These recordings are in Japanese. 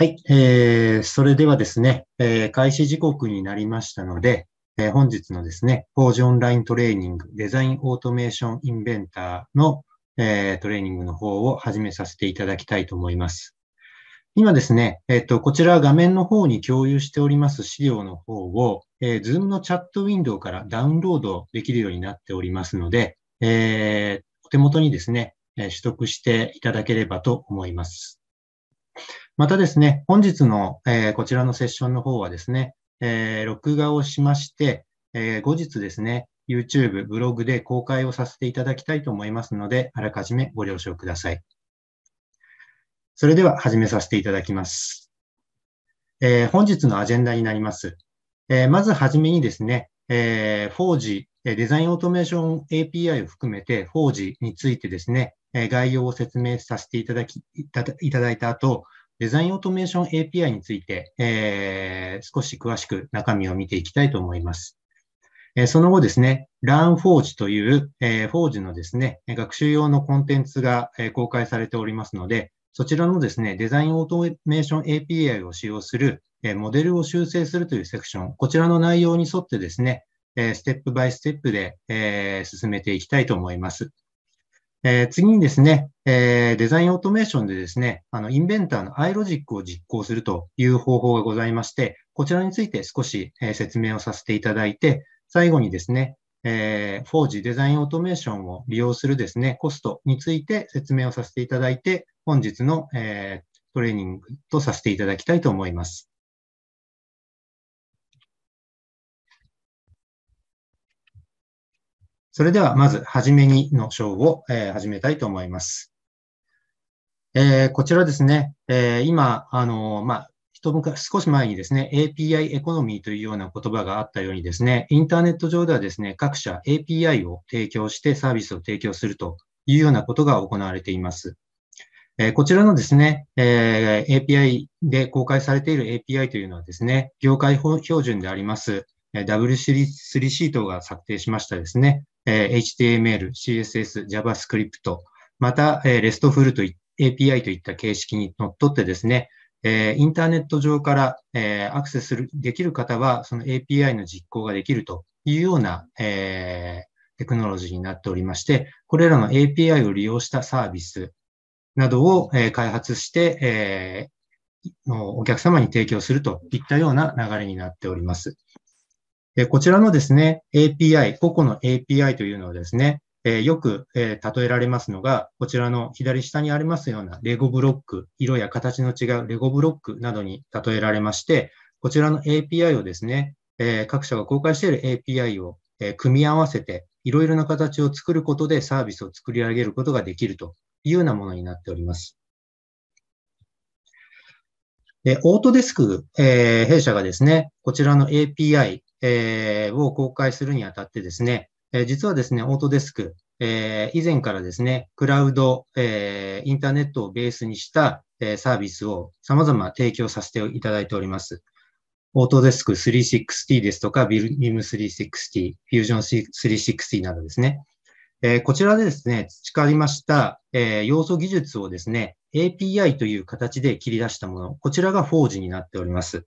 はい、えー、それではですね、えー、開始時刻になりましたので、えー、本日のですね、工事オンライントレーニング、デザインオートメーションインベンターの、えー、トレーニングの方を始めさせていただきたいと思います。今ですね、えっ、ー、と、こちら画面の方に共有しております資料の方を、えー、Zoom のチャットウィンドウからダウンロードできるようになっておりますので、えー、お手元にですね、取得していただければと思います。またですね、本日の、えー、こちらのセッションの方はですね、えー、録画をしまして、えー、後日ですね、YouTube、ブログで公開をさせていただきたいと思いますので、あらかじめご了承ください。それでは始めさせていただきます。えー、本日のアジェンダになります。えー、まずはじめにですね、えー、4G、デザインオートメーション API を含めて r g についてですね、概要を説明させていただき、いただいた後、デザインオートメーション API について、えー、少し詳しく中身を見ていきたいと思います。えー、その後ですね、LearnForge という、えー、Forge のですね、学習用のコンテンツが、え公開されておりますので、そちらのですね、デザインオートメーション API を使用する、えモデルを修正するというセクション、こちらの内容に沿ってですね、えステップバイステップで、え進めていきたいと思います。えー、次にですね、えー、デザインオートメーションでですね、あの、インベンターのアイロジックを実行するという方法がございまして、こちらについて少し、えー、説明をさせていただいて、最後にですね、えー、フデザインオートメーションを利用するですね、コストについて説明をさせていただいて、本日の、えー、トレーニングとさせていただきたいと思います。それではまず、はじめにの章を、えー、始めたいと思います。えー、こちらですね、えー、今、あのまあ、一昔少し前にですね、API エコノミーというような言葉があったようにですね、インターネット上ではですね、各社 API を提供してサービスを提供するというようなことが行われています。えこちらのですね、え API で公開されている API というのはですね、業界標準であります W3C 等が策定しましたですね、え HTML、CSS、JavaScript、また、え RESTful と API といった形式にのっとってですね、えインターネット上から、えアクセスするできる方は、その API の実行ができるというような、えテクノロジーになっておりまして、これらの API を利用したサービスなどを、え開発して、えお客様に提供するといったような流れになっております。こちらのですね、API、個々の API というのはですね、えよく、え例えられますのが、こちらの左下にありますようなレゴブロック、色や形の違うレゴブロックなどに例えられまして、こちらの API をですね、え各社が公開している API を、え組み合わせて、いろいろな形を作ることでサービスを作り上げることができるというようなものになっております。オートデスク、え弊社がですね、こちらの API、えを公開するにあたってですね、え実はですね、オートデスク、え以前からですね、クラウド、えインターネットをベースにした、えサービスを様々提供させていただいております。オートデスク360ですとか、ビルミム360、フュージョン360などですね。えこちらでですね、培いました、え要素技術をですね、API という形で切り出したもの、こちらが Forge になっております。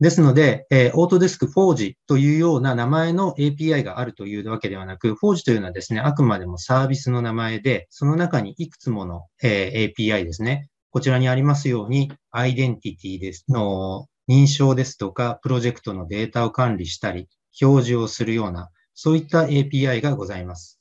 ですので、えー、Autodesk Forge というような名前の API があるというわけではなく、Forge というのはですね、あくまでもサービスの名前で、その中にいくつもの、えー、API ですね、こちらにありますように、アイデンティティですの認証ですとか、プロジェクトのデータを管理したり、表示をするような、そういった API がございます。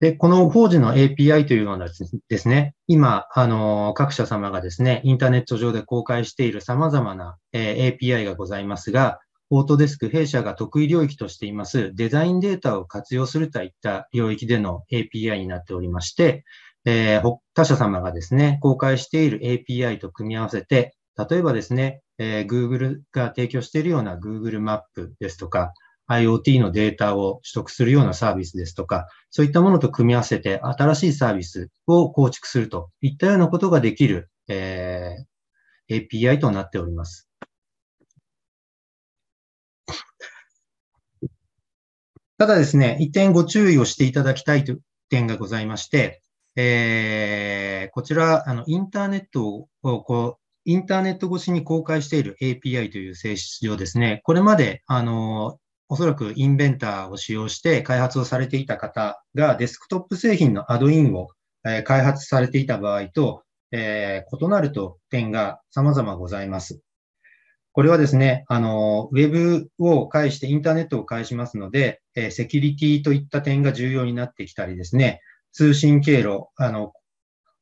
で、この法人の API というのはですね、今、あの、各社様がですね、インターネット上で公開している様々な、え API がございますが、オートデスク弊社が得意領域としていますデザインデータを活用するといった領域での API になっておりまして、え他社様がですね、公開している API と組み合わせて、例えばですね、え Google が提供しているような Google マップですとか、IoT のデータを取得するようなサービスですとか、そういったものと組み合わせて新しいサービスを構築するといったようなことができる、えー、API となっております。ただですね、一点ご注意をしていただきたいという点がございまして、えー、こちら、あの、インターネットを、こう、インターネット越しに公開している API という性質上ですね、これまで、あの、おそらくインベンターを使用して開発をされていた方がデスクトップ製品のアドインを、え開発されていた場合と、えー、異なると点が様々ございます。これはですね、あの、ウェブを介してインターネットを介しますので、えセキュリティといった点が重要になってきたりですね、通信経路、あの、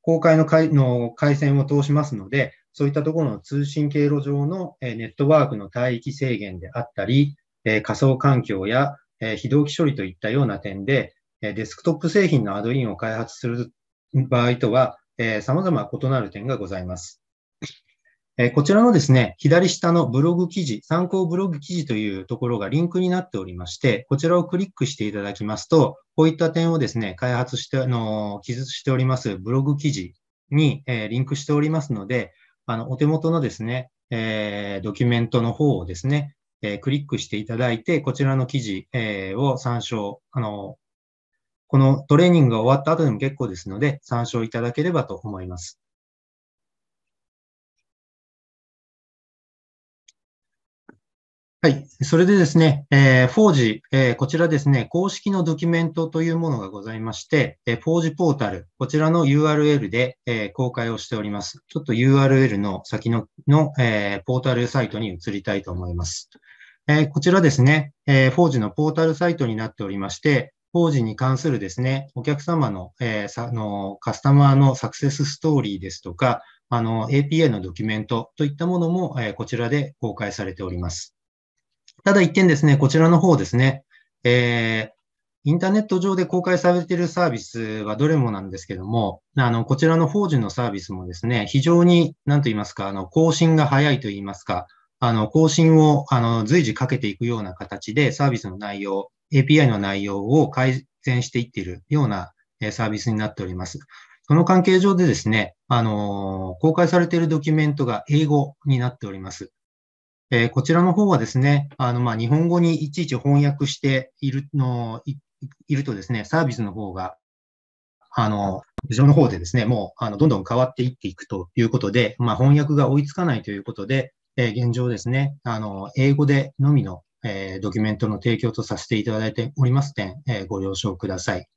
公開の回の回線を通しますので、そういったところの通信経路上のネットワークの帯域制限であったり、え仮想環境や、え非同期処理といったような点で、えデスクトップ製品のアドインを開発する場合とは、え様々異なる点がございます。えこちらのですね、左下のブログ記事、参考ブログ記事というところがリンクになっておりまして、こちらをクリックしていただきますと、こういった点をですね、開発して、あの、記述しておりますブログ記事に、えリンクしておりますので、あの、お手元のですね、えドキュメントの方をですね、えー、クリックしていただいて、こちらの記事、えー、を参照、あの、このトレーニングが終わった後でも結構ですので、参照いただければと思います。はい。それでですね、えー、フォージ、えー、こちらですね、公式のドキュメントというものがございまして、えー、フォージポータル、こちらの URL で、えー、公開をしております。ちょっと URL の先のの、えー、ポータルサイトに移りたいと思います。えー、こちらですね、えー、フォージのポータルサイトになっておりまして、法事に関するですね、お客様の,、えー、さのカスタマーのサクセスストーリーですとか、あの API のドキュメントといったものも、えー、こちらで公開されております。ただ一点ですね、こちらの方ですね、えー、インターネット上で公開されているサービスはどれもなんですけども、あの、こちらの法人のサービスもですね、非常に、なんと言いますか、あの、更新が早いと言いますか、あの、更新を、あの、随時かけていくような形で、サービスの内容、API の内容を改善していっているようなサービスになっております。その関係上でですね、あの、公開されているドキュメントが英語になっております。えー、こちらの方はですね、あの、ま日本語にいちいち翻訳しているの、いいるとですね、サービスの方が、あの、非常の方でですね、もう、あの、どんどん変わっていっていくということで、まあ、翻訳が追いつかないということで、え現状ですね、あの、英語でのみの、えドキュメントの提供とさせていただいております点、えご了承ください。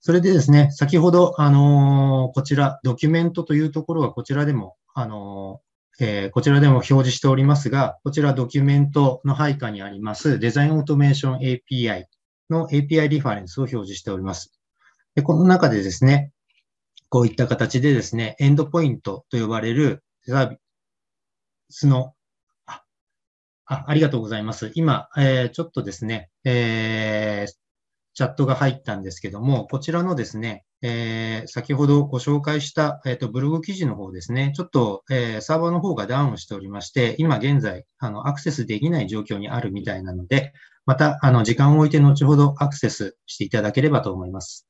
それでですね、先ほど、あのこちら、ドキュメントというところはこちらでも、あのえー、こちらでも表示しておりますが、こちらドキュメントの配下にありますデザインオートメーション API の API リファレンスを表示しております。でこの中でですね、こういった形でですね、エンドポイントと呼ばれるサスの、あ、あありがとうございます。今、えー、ちょっとですね、えー、チャットが入ったんですけども、こちらのですね、えー、先ほどご紹介した、えーと、ブログ記事の方ですね、ちょっと、えー、サーバーの方がダウンしておりまして、今現在あの、アクセスできない状況にあるみたいなので、またあの時間を置いて後ほどアクセスしていただければと思います。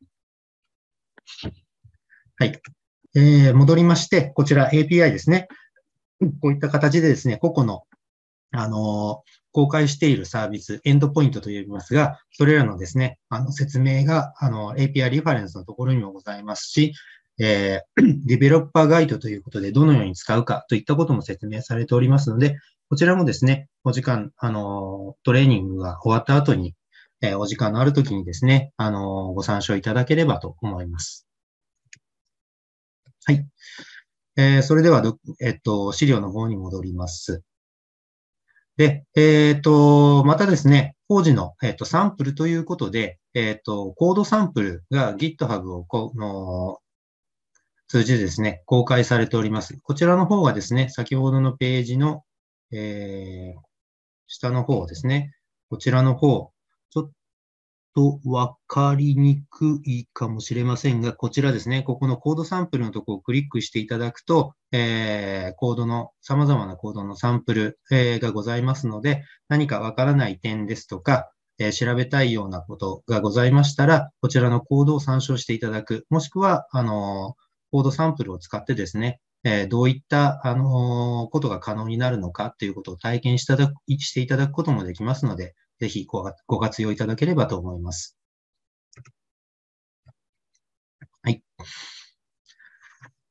はい。えー、戻りまして、こちら API ですね。こういった形でですね、個々の、あの、公開しているサービス、エンドポイントと呼びますが、それらのですね、あの、説明が、あの、API リファレンスのところにもございますし、えー、デベロッパーガイドということで、どのように使うかといったことも説明されておりますので、こちらもですね、お時間、あの、トレーニングが終わった後に、えー、お時間のある時にですね、あの、ご参照いただければと思います。はい。えー、それでは、えっと、資料の方に戻ります。で、えっ、ー、と、またですね、工事の、えっ、と、サンプルということで、えっ、と、コードサンプルが GitHub をこの通じてですね、公開されております。こちらの方がですね、先ほどのページの、えー、下の方ですね、こちらの方、ちょっとわかりにくいかもしれませんが、こちらですね、ここのコードサンプルのところをクリックしていただくと、えー、コードの、様々なコードのサンプル、えー、がございますので、何かわからない点ですとか、えー、調べたいようなことがございましたら、こちらのコードを参照していただく、もしくは、あのコードサンプルを使ってですね、えどういった、あのことが可能になるのかということを体験しただしていただくこともできますので、ぜひごご活用いただければと思います。はい。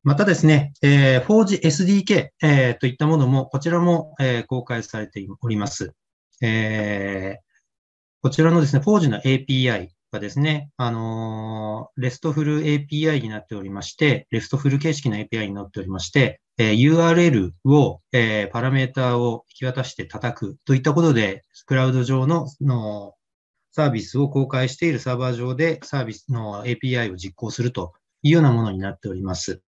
またですね、えー、4G SDK、えー、といったものも、こちらも、えー、公開されております。えー、こちらのですね、4G の API がですね、あのー、RESTful API になっておりまして、RESTful 形式の API になっておりまして、え URL を、えパラメータを引き渡して叩くといったことで、クラウド上ののサービスを公開しているサーバー上でサービスの API を実行するというようなものになっております。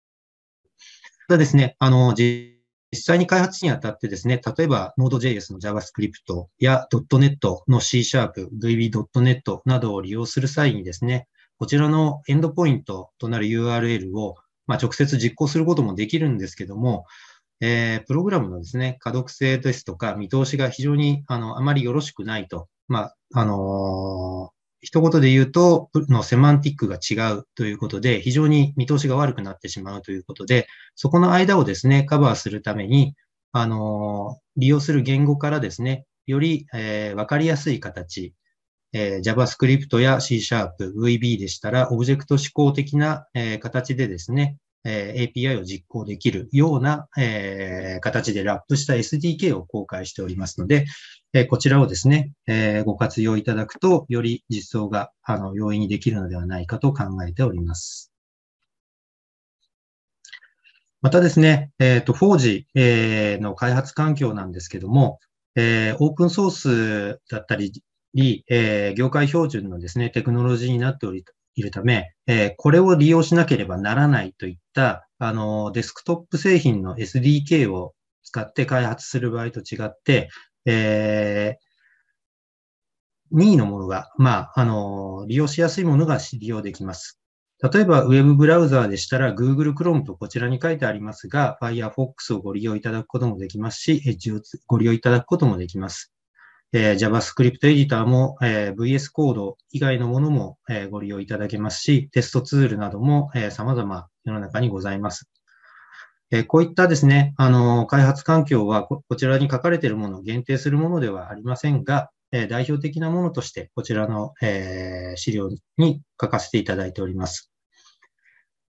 ただですね、あの、実際に開発にあたってですね、例えば Node.js の JavaScript や .NET の C シャープ、VB.NET などを利用する際にですね、こちらのエンドポイントとなる URL をまあ、直接実行することもできるんですけども、えー、プログラムのですね、可読性ですとか見通しが非常にあのあまりよろしくないと、まあ、あのー、一言で言うと、のセマンティックが違うということで、非常に見通しが悪くなってしまうということで、そこの間をですね、カバーするために、あのー、利用する言語からですね、より、えー、分かりやすい形えー、JavaScript や C シャープ VB でしたら、オブジェクト指向的な、えー、形でですね、えー、API を実行できるような、えー、形でラップした SDK を公開しておりますので、えー、こちらをですね、えご活用いただくと、より実装があの容易にできるのではないかと考えております。またですね、えっ、ー、と、フォージ、えの開発環境なんですけども、えー、オープンソースだったり、り、えー、業界標準のですね、テクノロジーになっており、いるため、えー、これを利用しなければならないといった、あの、デスクトップ製品の SDK を使って開発する場合と違って、えー、任意のものが、まあ、あの、利用しやすいものが利用できます。例えば、ウェブブラウザーでしたら、Google Chrome とこちらに書いてありますが、Firefox をご利用いただくこともできますし、Edge をご利用いただくこともできます。えー、JavaScript エディターも、えー、VS コード以外のものも、えー、ご利用いただけますし、テストツールなども、えー、様々世の中にございます。えこういったですね、あの開発環境はこちらに書かれているものを限定するものではありませんが、え代表的なものとしてこちらの、え資料に書かせていただいております。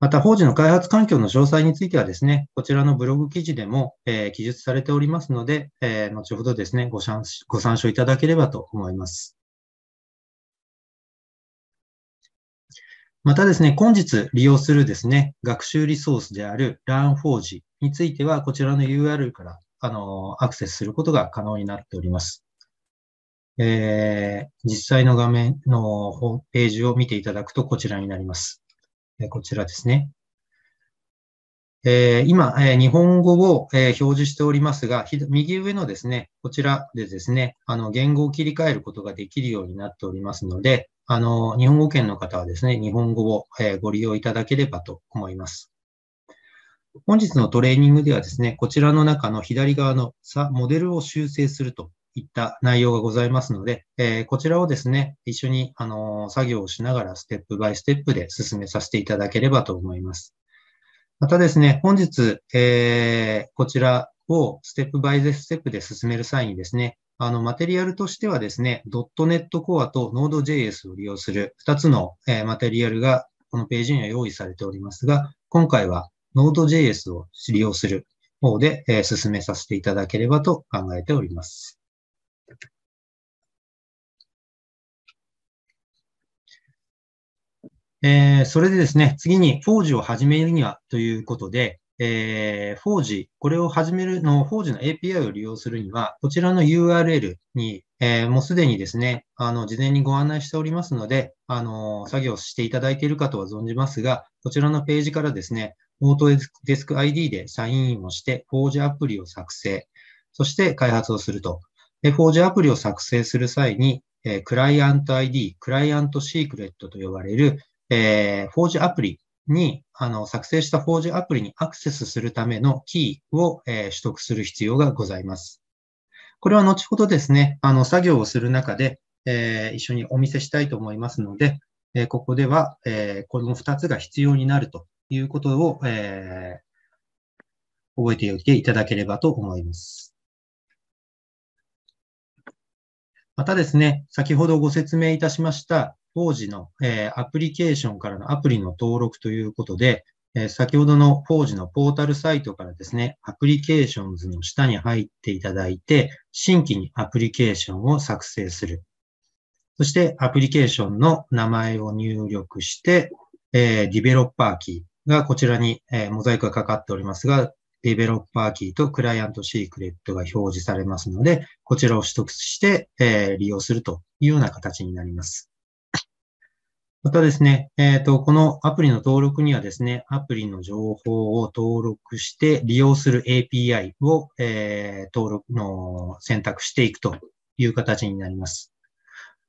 また、法事の開発環境の詳細についてはですね、こちらのブログ記事でも、えー、記述されておりますので、えー、後ほどですねご参、ご参照いただければと思います。またですね、本日利用するですね、学習リソースである LearnForge については、こちらの URL から、あの、アクセスすることが可能になっております。えー、実際の画面のページを見ていただくとこちらになります。こちらですね。え今、え日本語を、え表示しておりますが、右上のですね、こちらでですね、あの言語を切り替えることができるようになっておりますので、あの日本語圏の方はですね、日本語を、えご利用いただければと思います。本日のトレーニングではですね、こちらの中の左側のさモデルを修正するといった内容がございますので、えー、こちらをですね、一緒に、あの作業をしながらステップバイステップで進めさせていただければと思います。またですね、本日、えー、こちらをステップバイステップで進める際にですね、あの、マテリアルとしてはですね、.NET Core と Node.js を利用する2つの、えー、マテリアルがこのページには用意されておりますが、今回は Node.js を利用する方で、えー、進めさせていただければと考えております。えー、それでですね、次に、フォージを始めるにはということで、えフォージ、これを始めるの、フォージの API を利用するには、こちらの URL に、えー、もうすでにですね、あの、事前にご案内しておりますので、あの、作業していただいているかとは存じますが、こちらのページからですね、オートデスク ID でサインインをして、フォージアプリを作成、そして開発をすると。で、フォージアプリを作成する際に、えー、クライアント ID、クライアントシークレットと呼ばれる、えー、フォージアプリに、あの、作成したフォージアプリにアクセスするためのキーを、えー、取得する必要がございます。これは後ほどですね、あの、作業をする中で、えー、一緒にお見せしたいと思いますので、えー、ここでは、えー、この2つが必要になるということを、えー、覚えておいていただければと思います。またですね、先ほどご説明いたしました、当時の、えー、アプリケーションからのアプリの登録ということで、えー、先ほどの当時のポータルサイトからですね、アプリケーションズの下に入っていただいて、新規にアプリケーションを作成する。そしてアプリケーションの名前を入力して、えー、ディベロッパーキーがこちらに、えー、モザイクがかかっておりますが、ディベロッパーキーとクライアントシークレットが表示されますので、こちらを取得して、えー、利用するというような形になります。またですね、えっ、ー、と、このアプリの登録にはですね、アプリの情報を登録して利用する API を、えー、登録の選択していくという形になります。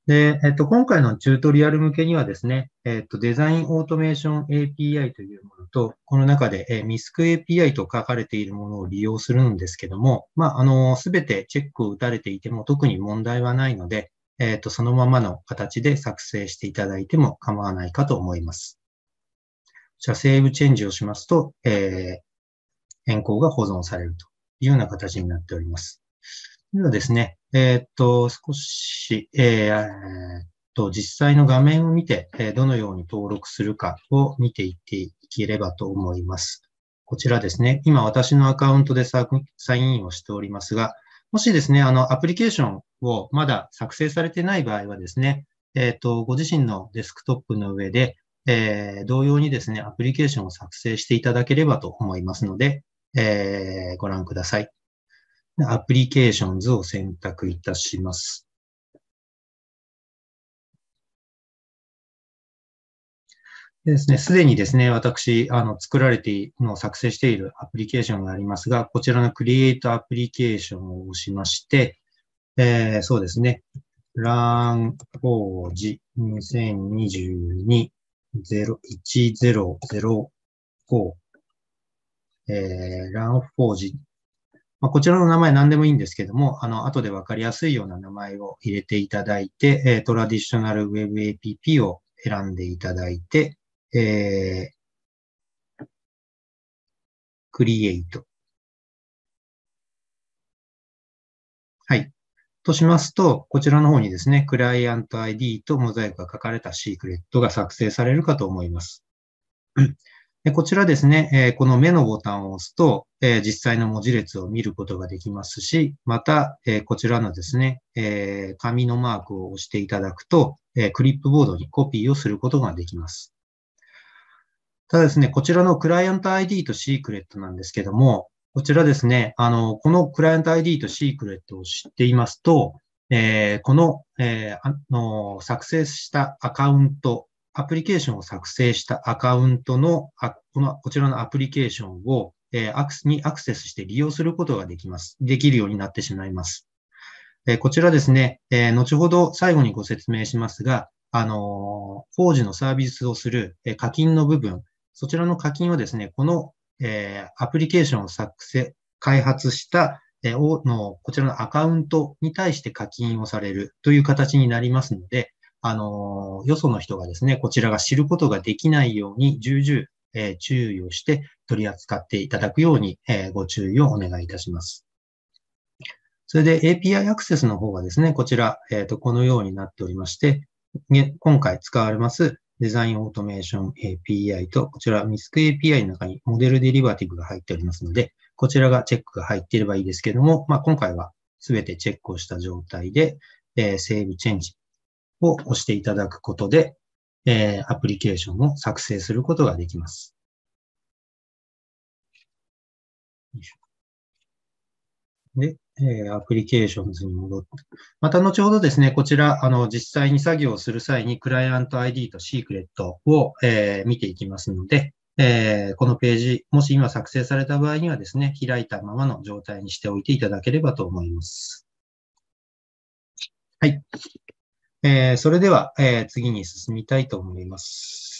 で、えっ、ー、と、今回のチュートリアル向けにはですね、えっ、ー、と、デザインオートメーション API というものと、この中で、えー、ミスク API と書かれているものを利用するんですけども、まあ、あの、すべてチェックを打たれていても特に問題はないので、えっ、ー、と、そのままの形で作成していただいても構わないかと思います。じゃあ、セーブチェンジをしますと、えー、変更が保存されるというような形になっております。ではですね、えっ、ー、と、少し、えー、と、実際の画面を見て、えどのように登録するかを見ていっていければと思います。こちらですね、今私のアカウントでサインをしておりますが、もしですね、あの、アプリケーションをまだ作成されてない場合はですね、えっ、ー、と、ご自身のデスクトップの上で、えー、同様にですね、アプリケーションを作成していただければと思いますので、えー、ご覧ください。アプリケーションズを選択いたします。ですね、すでにですね、私、あの、作られて、いの作成しているアプリケーションがありますが、こちらの Create アプリケーションを押しまして、えー、そうですね、ラン工事2022-01005、えー、ラン工事。まあ、こちらの名前何でもいいんですけども、あの、後でわかりやすいような名前を入れていただいて、えー、トラディショナルウェブ APP を選んでいただいて、えー、クリエイト。はい。としますと、こちらの方にですね、クライアント ID とモザイクが書かれたシークレットが作成されるかと思います。でこちらですね、えこの目のボタンを押すと、え実際の文字列を見ることができますし、また、えこちらのですね、え紙のマークを押していただくと、えクリップボードにコピーをすることができます。ただですね、こちらのクライアント ID とシークレットなんですけども、こちらですね、あの、このクライアント ID とシークレットを知っていますと、えー、この、えー、あの作成したアカウント、アプリケーションを作成したアカウントの、あこの、こちらのアプリケーションを、えー、アクスにアクセスして利用することができます。できるようになってしまいます。えー、こちらですね、えー、後ほど最後にご説明しますが、あの、工事のサービスをする課金の部分、そちらの課金はですね、この、えー、アプリケーションを作成、開発した、えー、の、こちらのアカウントに対して課金をされるという形になりますので、あのー、よその人がですね、こちらが知ることができないように重々、えー、注意をして取り扱っていただくように、えー、ご注意をお願いいたします。それで API アクセスの方はですね、こちら、えっ、と、このようになっておりまして、今回使われますデザインオートメーション API と、こちら MISC API の中にモデルデリバティブが入っておりますので、こちらがチェックが入っていればいいですけども、まあ、今回はすべてチェックをした状態で、えー、セーブチェンジを押していただくことで、えー、アプリケーションを作成することができます。で、えー、アプリケーションズに戻って。また後ほどですね、こちら、あの、実際に作業をする際に、クライアント ID とシークレットを、えー、見ていきますので、えー、このページ、もし今作成された場合にはですね、開いたままの状態にしておいていただければと思います。はい。えー、それでは、えー、次に進みたいと思います。